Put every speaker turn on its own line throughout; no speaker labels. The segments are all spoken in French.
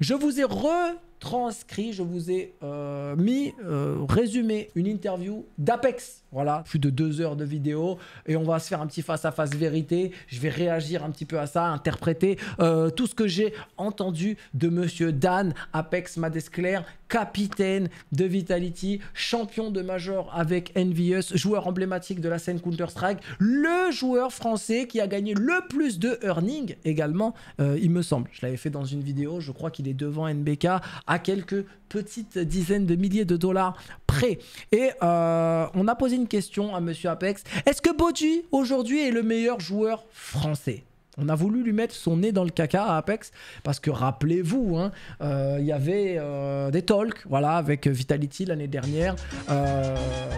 Je vous ai re transcrit, je vous ai euh, mis, euh, résumé, une interview d'Apex. Voilà, plus de deux heures de vidéo. Et on va se faire un petit face-à-face vérité. Je vais réagir un petit peu à ça, interpréter euh, tout ce que j'ai entendu de monsieur Dan Apex Madescler, capitaine de Vitality, champion de Major avec Envious, joueur emblématique de la scène Counter-Strike, le joueur français qui a gagné le plus de earning également, il me semble. Je l'avais fait dans une vidéo, je crois qu'il est devant NBK à quelques petites dizaines de milliers de dollars près. Et euh, on a posé une question à Monsieur Apex. Est-ce que Bodji, aujourd'hui est le meilleur joueur français on a voulu lui mettre son nez dans le caca à Apex parce que rappelez-vous, hein, euh, il y avait euh, des talks, voilà, avec Vitality l'année dernière.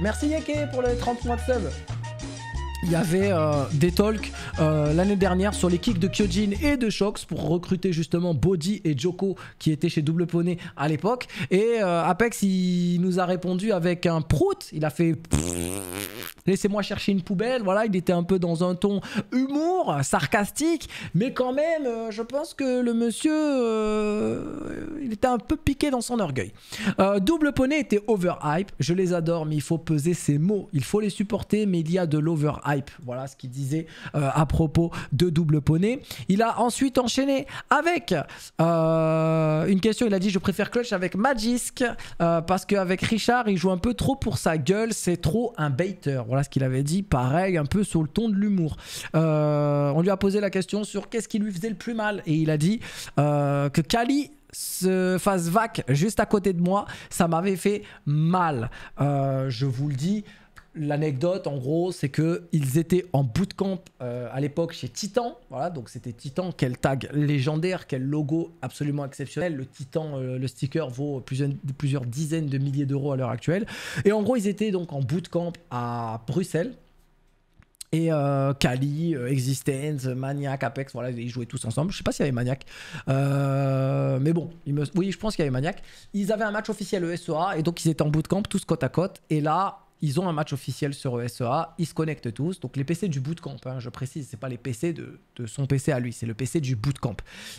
merci Yeke pour les 30 points de sub il y avait euh, des talks euh, l'année dernière sur les kicks de Kyojin et de Shox pour recruter justement Body et Joko qui étaient chez Double Poney à l'époque. Et euh, Apex, il nous a répondu avec un prout. Il a fait Laissez-moi chercher une poubelle. Voilà, il était un peu dans un ton humour, sarcastique, mais quand même, euh, je pense que le monsieur, euh, il était un peu piqué dans son orgueil. Euh, double Poney était overhype. Je les adore, mais il faut peser ses mots. Il faut les supporter, mais il y a de l'overhype. Voilà ce qu'il disait à propos de Double Poney. Il a ensuite enchaîné avec une question. Il a dit Je préfère Clutch avec Magisk parce qu'avec Richard, il joue un peu trop pour sa gueule. C'est trop un baiter voilà ce qu'il avait dit, pareil, un peu sur le ton de l'humour. Euh, on lui a posé la question sur qu'est-ce qui lui faisait le plus mal, et il a dit euh, que Kali se fasse vac juste à côté de moi, ça m'avait fait mal. Euh, je vous le dis, L'anecdote, en gros, c'est que ils étaient en bootcamp euh, à l'époque chez Titan. Voilà, donc c'était Titan, quel tag légendaire, quel logo absolument exceptionnel. Le Titan, euh, le sticker vaut plusieurs, dizaines de milliers d'euros à l'heure actuelle. Et en gros, ils étaient donc en bootcamp à Bruxelles. Et euh, Cali, Kali, Existence, Maniac, Apex, voilà, ils jouaient tous ensemble. Je sais pas s'il y avait Maniac. mais bon, oui, je pense qu'il y avait Maniac. Ils avaient un match officiel ESOA et donc ils étaient en bootcamp, tous côte à côte. Et là, ils ont un match officiel sur ESEA, ils se connectent tous. Donc les PC du bootcamp, hein, je précise, c'est pas les PC de, son PC à lui, c'est le PC du bootcamp.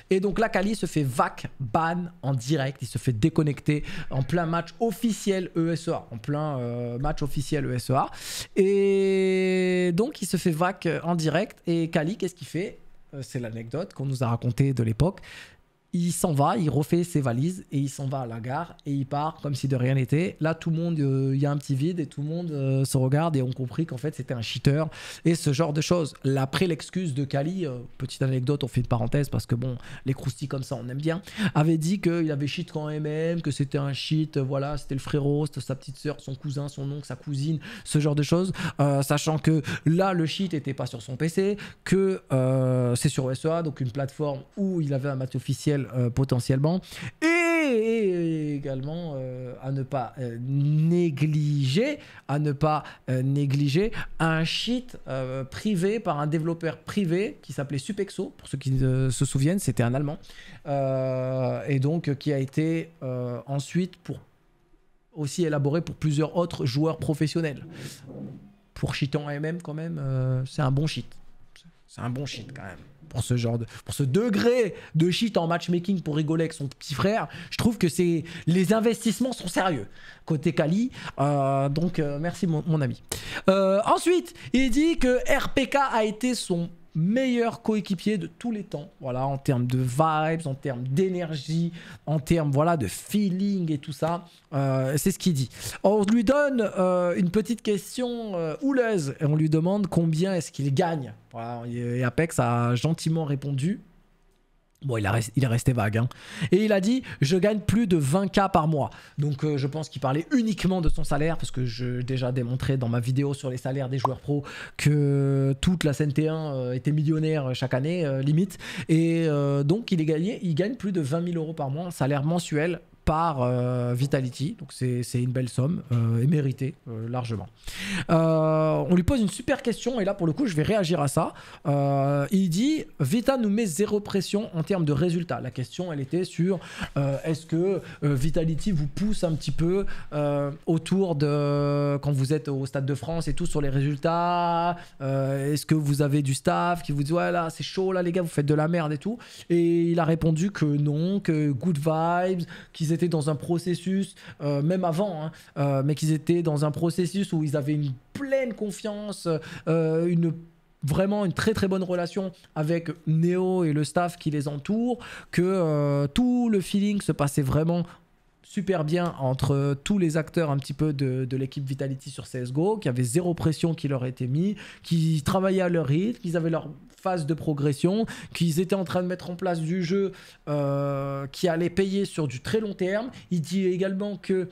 Et donc là, Kali se fait vac, ban en direct, il se fait déconnecter en plein match officiel ESEA, en plein euh, match officiel ESEA. Et donc il se fait vac en direct. Et Kali, qu'est-ce qu'il fait euh, c'est l'anecdote qu'on nous a racontée de l'époque il s'en va, il refait ses valises et il s'en va à la gare et il part comme si de rien n'était. Là, tout le monde, euh, il y a un petit vide et tout le monde euh, se regarde et on compris qu'en fait c'était un cheater et ce genre de choses. Après l'excuse de Kali, euh, petite anecdote, on fait une parenthèse parce que bon, les croustis comme ça, on aime bien, avait dit qu'il avait cheat quand même que c'était un cheat, voilà, c'était le frérot, sa petite soeur, son cousin, son oncle, sa cousine, ce genre de choses, sachant que là le cheat n'était pas sur son PC, que c'est sur SEA, donc une plateforme où il avait un match officiel euh, potentiellement. Et, également euh, à ne pas euh, négliger, à ne pas négliger un cheat privé par un développeur privé qui s'appelait Supexo, pour ceux qui se souviennent, c'était un Allemand, et donc qui a été ensuite pour aussi élaboré pour plusieurs autres joueurs professionnels. Pour cheatant MM quand même, c'est un bon cheat. C'est un bon shit quand même. Pour ce genre de. Pour ce degré de shit en matchmaking pour rigoler avec son petit frère, je trouve que c'est. Les investissements sont sérieux. Côté Kali. Euh, donc euh, merci mon, ami. Euh, ensuite, il dit que RPK a été son meilleur coéquipier de tous les temps. Voilà, en termes de vibes, en termes d'énergie, en termes voilà, de feeling et tout ça. Euh, c'est ce qu'il dit. On lui donne euh, une petite question euh, houleuse et on lui demande combien est-ce qu'il gagne. Voilà, et Apex a gentiment répondu Bon, il, il est resté vague. Hein. Et il a dit, je gagne plus de 20K par mois. Donc euh, je pense qu'il parlait uniquement de son salaire, parce que j'ai déjà démontré dans ma vidéo sur les salaires des joueurs pros que toute la CNT1 euh, était millionnaire euh, chaque année, limite. Et donc il, est gagné, il gagne plus de 20 000 euros par mois salaire mensuel par euh, Vitality. Donc c'est une belle somme euh, et méritée euh, largement. on lui pose une super question et là pour le coup je vais réagir à ça. il dit Vita nous met zéro pression en termes de résultats. La question elle était sur est-ce que Vitality vous pousse un petit peu autour de quand vous êtes au Stade de France et tout sur les résultats Est-ce que vous avez du staff qui vous dit ouais là c'est chaud là les gars vous faites de la merde et tout Et il a répondu que non, que good vibes, qu'ils dans un processus, euh, même avant, hein, euh, mais qu'ils étaient dans un processus où ils avaient une pleine confiance, euh, une vraiment une très très bonne relation avec Neo et le staff qui les entoure, que tout le feeling se passait vraiment super bien entre tous les acteurs un petit peu de, l'équipe Vitality sur CSGO, qui avaient zéro pression qui leur était mise, qui travaillaient à leur rythme, qu'ils avaient leur phase de progression, qu'ils étaient en train de mettre en place du jeu euh, qui allait payer sur du très long terme. Il dit également que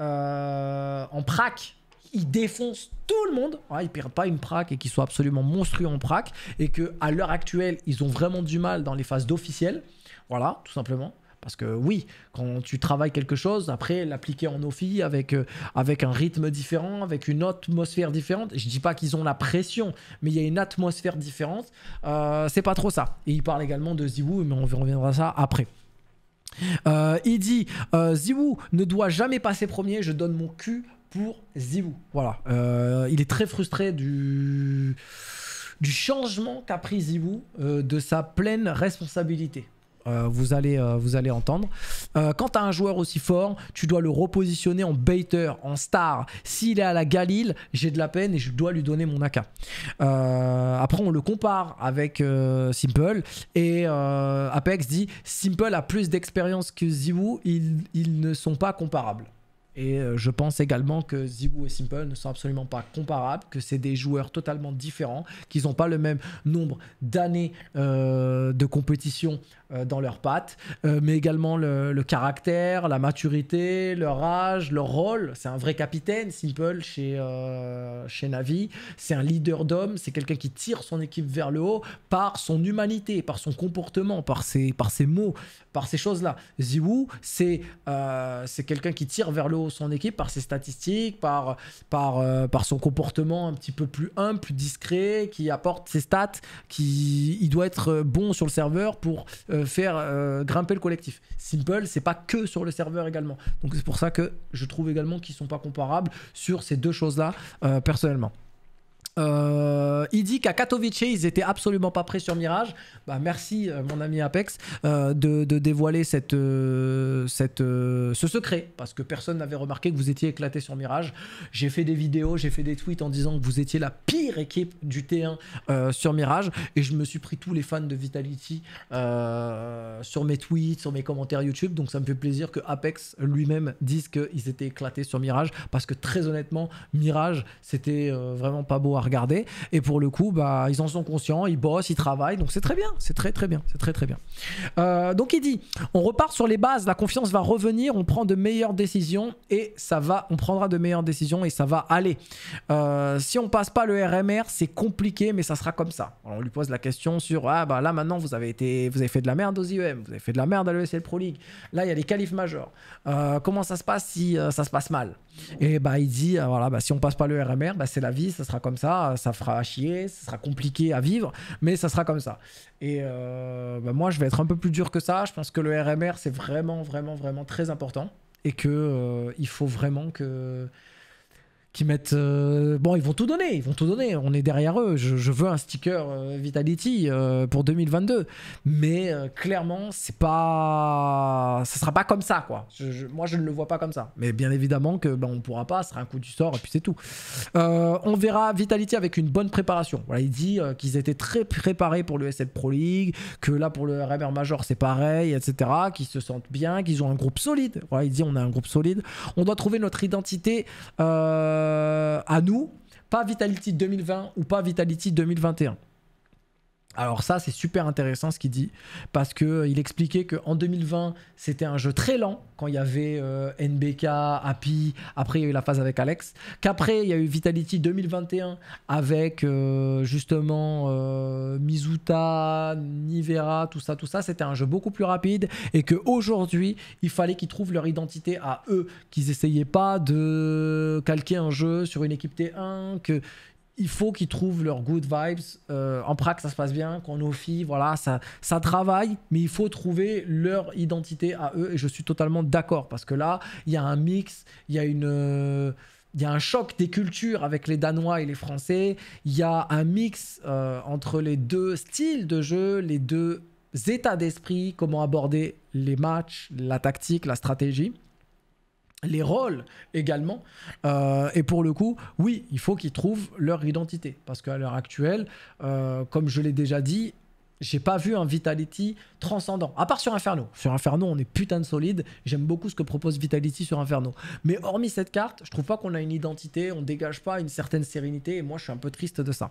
euh, en prac, ils défoncent tout le monde. Ils ils perdent pas une prac et qu'ils soient absolument monstrueux en prac. Et que à l'heure actuelle, ils ont vraiment du mal dans les phases d'officiel. Voilà, tout simplement. Parce que oui, quand tu travailles quelque chose, après l'appliquer en offi avec, euh, avec un rythme différent, avec une atmosphère différente, je dis pas qu'ils ont la pression, mais il y a une atmosphère différente, euh, c'est pas trop ça. Et il parle également de Ziwu, mais on reviendra à ça après. Euh, il dit euh, ne doit jamais passer premier, je donne mon cul pour Ziwu. Voilà. Euh, il est très frustré du, du changement qu'a pris Ziwoo, de sa pleine responsabilité. Euh, vous, allez, euh, vous allez entendre. Euh, quand tu as un joueur aussi fort, tu dois le repositionner en baiter, en star. S'il est à la Galil, j'ai de la peine et je dois lui donner mon AK. après, on le compare avec Simple et Apex dit Simple a plus d'expérience que Ziwu, ils ne sont pas comparables. Et euh, je pense également que Zibou et Simple ne sont absolument pas comparables, que c'est des joueurs totalement différents, qu'ils n'ont pas le même nombre d'années euh, de compétition euh, dans leurs pattes, mais également le, caractère, la maturité, leur âge, leur rôle. C'est un vrai capitaine, Simple, chez, chez Navi. C'est un leader d'hommes, c'est quelqu'un qui tire son équipe vers le haut par son humanité, par son comportement, par ses, par ses mots, par ces choses-là. Zibou, c'est c'est quelqu'un qui tire vers le haut son équipe par ses statistiques, par, par, euh, par son comportement un petit peu plus humble, plus discret, qui apporte ses stats, qui il doit être euh, bon sur le serveur pour euh, faire grimper le collectif. Simple, c'est pas que sur le serveur également. Donc c'est pour ça que je trouve également qu'ils sont pas comparables sur ces deux choses-là personnellement. Euh, il dit qu'à Katowice, ils étaient absolument pas prêts sur Mirage. Bah, merci, euh, mon ami Apex, euh, de, dévoiler cette, cette, ce secret, parce que personne n'avait remarqué que vous étiez éclaté sur Mirage. J'ai fait des vidéos, j'ai fait des tweets en disant que vous étiez la pire équipe du T1 sur Mirage, et je me suis pris tous les fans de Vitality sur mes tweets, sur mes commentaires YouTube. Donc ça me fait plaisir que Apex lui-même dise qu'ils étaient éclatés sur Mirage, parce que très honnêtement, Mirage, c'était vraiment pas beau à regarder. Et pour le coup, bah, ils en sont conscients, ils bossent, ils travaillent. Donc c'est très bien, c'est très très bien, c'est très très bien. Euh, donc il dit, on repart sur les bases, la confiance va revenir, on prend de meilleures décisions et ça va, on prendra de meilleures décisions et ça va aller. Euh, si on passe pas le RMR, c'est compliqué, mais ça sera comme ça. Alors on lui pose la question sur, ah bah là maintenant vous avez été, vous avez fait de la merde aux IEM, vous avez fait de la merde à l'ESL Pro League. Là il y a les qualifs majeurs. Euh, comment ça se passe si ça se passe mal Et bah il dit, voilà, bah, si on passe pas le RMR, bah, c'est la vie, ça sera comme ça ça, fera chier, ça sera compliqué à vivre, mais ça sera comme ça. Et euh, bah, moi, je vais être un peu plus dur que ça. Je pense que le RMR, c'est vraiment, vraiment, vraiment très important et qu'il euh, faut vraiment que qui mettent. Euh, bon, ils vont tout donner, ils vont tout donner. On est derrière eux. Je, veux un sticker euh, Vitality euh, pour 2022, mais clairement, c'est pas, ça sera pas comme ça, quoi. moi, je ne le vois pas comme ça. Mais bien évidemment que ben, on pourra pas. Ce sera un coup du sort et puis c'est tout. on verra Vitality avec une bonne préparation. Voilà, il dit qu'ils étaient très préparés pour le SL Pro League, que là pour le RMR Major c'est pareil, etc. Qu'ils se sentent bien, qu'ils ont un groupe solide. Voilà, il dit on a un groupe solide. On doit trouver notre identité. Euh, à nous, pas Vitality 2020 ou pas Vitality 2021. Alors ça, c'est super intéressant ce qu'il dit, parce qu'il euh, expliquait qu'en 2020, c'était un jeu très lent, quand il y avait euh, NBK, Happy, après il y a eu la phase avec Alex, qu'après il y a eu Vitality 2021 avec euh, justement Mizuta, Nivera, tout ça, tout ça, c'était un jeu beaucoup plus rapide, et qu'aujourd'hui, il fallait qu'ils trouvent leur identité à eux, qu'ils essayaient pas de calquer un jeu sur une équipe T1, que il faut qu'ils trouvent leurs good vibes. Euh, en pratique, ça se passe bien, qu'on offie, voilà, ça, ça travaille, mais il faut trouver leur identité à eux. Et je suis totalement d'accord parce que là, il y a un mix, il y a une. Euh, il y a un choc des cultures avec les Danois et les Français. Il y a un mix euh, entre les deux styles de jeu, les deux états d'esprit, comment aborder les matchs, la tactique, la stratégie les rôles également. Euh, et pour le coup, oui, il faut qu'ils trouvent leur identité. Parce qu'à l'heure actuelle, euh, comme je l'ai déjà dit, j'ai pas vu un Vitality transcendant. À part sur Inferno. Sur Inferno, on est putain de solide. J'aime beaucoup ce que propose Vitality sur Inferno. Mais hormis cette carte, je trouve pas qu'on a une identité, on dégage pas une certaine sérénité. Et moi, je suis un peu triste de ça.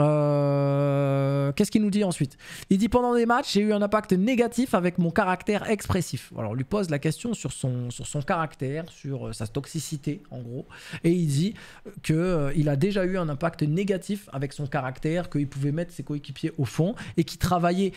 Euh, qu'est-ce qu'il nous dit ensuite Il dit pendant des matchs, j'ai eu un impact négatif avec mon caractère expressif. Alors, on lui pose la question sur son, sur son caractère, sur euh, sa toxicité, en gros. Et il dit qu'il euh, il a déjà eu un impact négatif avec son caractère, qu'il pouvait mettre ses coéquipiers au fond et qu'il travaillé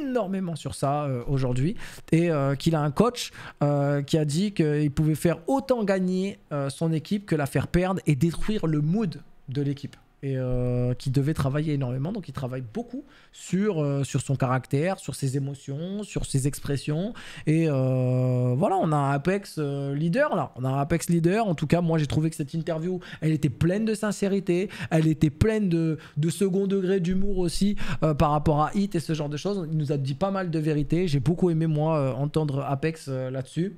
énormément sur ça euh, aujourd'hui et euh, qu'il a un coach euh, qui a dit qu'il pouvait faire autant gagner son équipe que la faire perdre et détruire le mood de l'équipe et euh, qui devait travailler énormément. Donc il travaille beaucoup sur, euh, sur son caractère, sur ses émotions, sur ses expressions. Et euh, voilà, on a un Apex leader là. On a un Apex leader. En tout cas, moi j'ai trouvé que cette interview, elle était pleine de sincérité, elle était pleine de, de second degré d'humour aussi par rapport à Hit et ce genre de choses. Il nous a dit pas mal de vérité. J'ai beaucoup aimé moi entendre Apex là-dessus.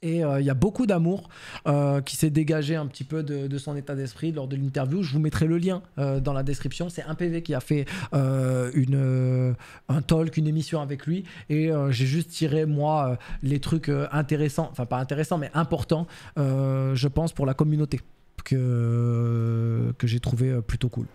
Et euh, il y a beaucoup d'amour euh, qui s'est dégagé un petit peu de, son état d'esprit lors de l'interview. Je vous mettrai le lien euh, dans la description. C'est un PV qui a fait une, un talk, une émission avec lui. Et j'ai juste tiré, moi, les trucs intéressants, enfin pas intéressants, mais importants, je pense, pour la communauté, que, que j'ai trouvé plutôt cool.